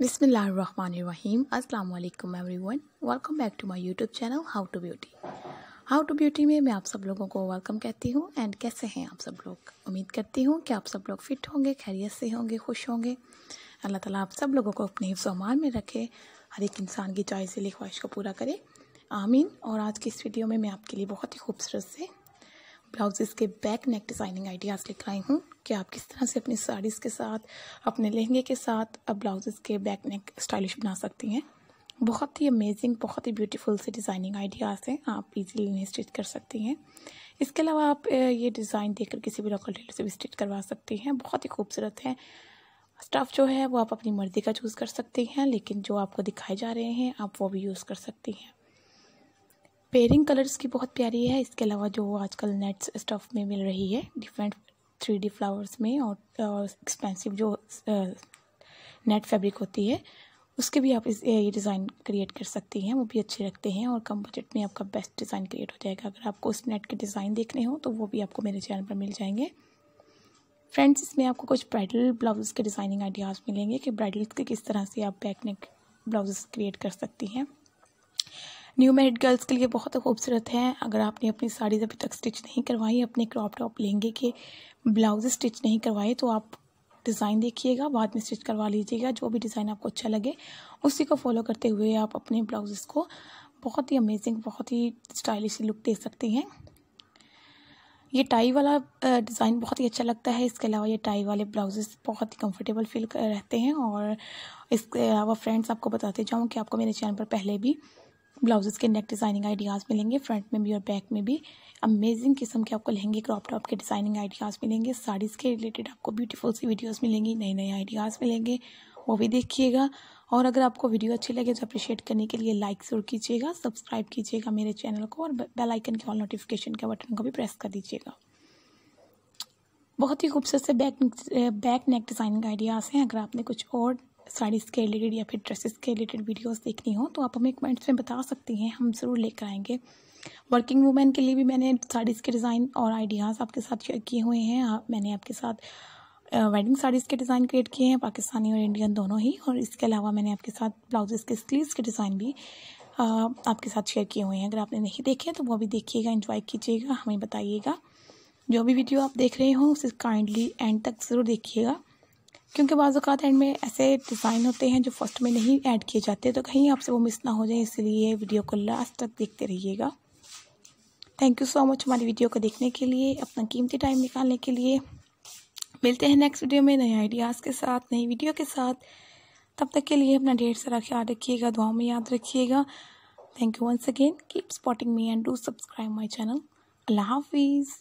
बिसमीम अस्सलाम वालेकुम everyone welcome back to my YouTube channel how to beauty how to beauty में मैं आप सब लोगों को वेलकम कहती हूँ एंड कैसे हैं आप सब लोग उम्मीद करती हूँ कि आप सब लोग फिट होंगे खैरियत से होंगे खुश होंगे अल्लाह ताला आप सब लोगों को अपने हिफ्जमान में रखे हर एक इंसान की जायज़ ख्वाहिश को पूरा करे आमीन और आज की इस वीडियो में मैं आपके लिए बहुत ही खूबसूरत से ब्लाउजेस के बैक नेक डिज़ाइनिंग आइडियाज़ लेकर आई हूँ कि आप किस तरह से अपनी साड़ीज़ के साथ अपने लहंगे के साथ अब ब्लाउजेस के बैक नेक स्टाइलिश बना सकती हैं बहुत ही अमेजिंग बहुत ही ब्यूटीफुल से डिज़ाइनिंग आइडियाज़ हैं आप इजीली इन्हें स्टिच कर सकती हैं इसके अलावा आप ये डिज़ाइन देखकर किसी भी लोकल टेलर से भी स्टिच करवा सकती हैं बहुत ही खूबसूरत है स्टफ़ जो है वो आप अपनी मर्ज़ी का चूज़ कर सकती हैं लेकिन जो आपको दिखाए जा रहे हैं आप वो भी यूज़ कर सकती हैं पेयरिंग कलर्स की बहुत प्यारी है इसके अलावा जो आजकल नेट्स स्टफ में मिल रही है डिफरेंट थ्री डी फ्लावर्स में और एक्सपेंसिव जो नेट फैब्रिक होती है उसके भी आप इस ये डिज़ाइन क्रिएट कर सकती हैं वो भी अच्छे लगते हैं और कम बजट में आपका बेस्ट डिज़ाइन क्रिएट हो जाएगा अगर आपको उस नेट के डिज़ाइन देखने हो तो वो भी आपको मेरे चैनल पर मिल जाएंगे फ्रेंड्स इसमें आपको कुछ ब्राइडल ब्लाउज़ के डिज़ाइनिंग आइडियाज़ मिलेंगे कि ब्राइडल के किस तरह से आप बैक नेक क्रिएट कर सकती हैं न्यू मैरिड गर्ल्स के लिए बहुत खूबसूरत है अगर आपने अपनी साड़ीज अभी तक स्टिच नहीं करवाई अपने क्रॉप टॉप लहंगे के ब्लाउज स्टिच नहीं करवाए तो आप डिज़ाइन देखिएगा बाद में स्टिच करवा लीजिएगा जो भी डिज़ाइन आपको अच्छा लगे उसी को फॉलो करते हुए आप अपने ब्लाउजेस को बहुत ही अमेजिंग बहुत ही स्टाइलिश लुक दे सकती हैं ये टाई वाला डिज़ाइन बहुत ही अच्छा लगता है इसके अलावा ये टाई वाले ब्लाउजेस बहुत ही कंफर्टेबल फील रहते हैं और इसके अलावा फ्रेंड्स आपको बताते जाऊँ कि आपको मेरे चैनल पर पहले भी ब्लाउजेस के नेक डिज़ाइनिंग आइडियाज़ मिलेंगे फ्रंट में भी और बैक में भी अमेजिंग किस्म के आपको लहंगे क्रॉप टॉप के डिज़ाइनिंग आइडियाज़ मिलेंगे साड़ीज़ के रिलेटेड आपको ब्यूटीफुल सी वीडियोस मिलेंगी नए नए आइडियाज़ मिलेंगे वो भी देखिएगा और अगर आपको वीडियो अच्छी लगे तो अप्रिशिएट करने के लिए लाइक ज़रूर कीजिएगा सब्सक्राइब कीजिएगा मेरे चैनल को और बेल आइकन के ऑल नोटिफिकेशन के बटन को भी प्रेस कर दीजिएगा बहुत ही खूबसूरत से back back neck designing ideas हैं अगर आपने कुछ और साड़ीज़ के रिलेटेड या फिर ड्रेसेस के रिलेटेड वीडियोस देखनी हो तो आप हमें कमेंट्स में बता सकती हैं हम ज़रूर लेकर आएंगे वर्किंग वूमेन के लिए भी मैंने साड़ीज़ के डिज़ाइन और आइडियाज़ आपके साथ शेयर किए हुए हैं मैंने आपके साथ वेडिंग साड़ीज़ के डिज़ाइन क्रिएट किए हैं पाकिस्तानी और इंडियन दोनों ही और इसके अलावा मैंने आपके साथ ब्लाउजेस के स्लीव्स के डिज़ाइन भी आपके साथ शेयर किए हुए हैं अगर आपने नहीं देखे तो वो भी देखिएगा इन्जॉय कीजिएगा हमें बताइएगा जो भी वीडियो आप देख रहे हो उसे काइंडली एंड तक ज़रूर देखिएगा क्योंकि बाज़ात एंड में ऐसे डिज़ाइन होते हैं जो फर्स्ट में नहीं ऐड किए जाते तो कहीं आपसे वो मिस ना हो जाए इसलिए वीडियो को लास्ट तक देखते रहिएगा थैंक यू सो मच हमारी वीडियो को देखने के लिए अपना कीमती टाइम निकालने के लिए मिलते हैं नेक्स्ट वीडियो में नए आइडियाज़ के साथ नई वीडियो के साथ तब तक के लिए अपना ढेर सारा ख्याल रखिएगा दुआ में याद रखिएगा thank you once again keep spotting me and do subscribe my channel अल्लाह हाफिज़